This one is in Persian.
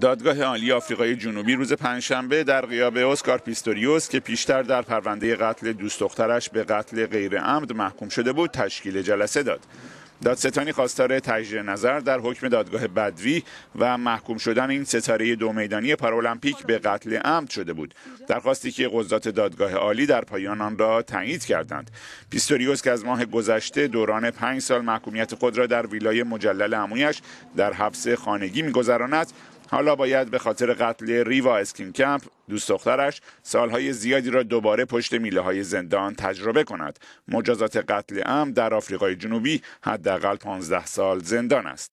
دادگاه عالی آفریقای جنوبی روز پنجشنبه در غیاب اسکار پیستوریوس که پیشتر در پرونده قتل دوست دخترش به قتل غیر عمد محکوم شده بود تشکیل جلسه داد. دادستانی خواستار تجدید نظر در حکم دادگاه بدوی و محکوم شدن این ستاره دو میدانی پارالمپیک به قتل عمد شده بود درخواستی که قضات دادگاه عالی در پایان آن را تایید کردند پیستوریوس که از ماه گذشته دوران پنج سال محکومیت خود را در ویلای مجلل عمویش در حبس خانگی میگذراند حالا باید به خاطر قتل ریوا اسکین کمپ دوست دخترش سالهای زیادی را دوباره پشت میله های زندان تجربه کند مجازات قتل ام در آفریقای جنوبی حداقل 15 سال زندان است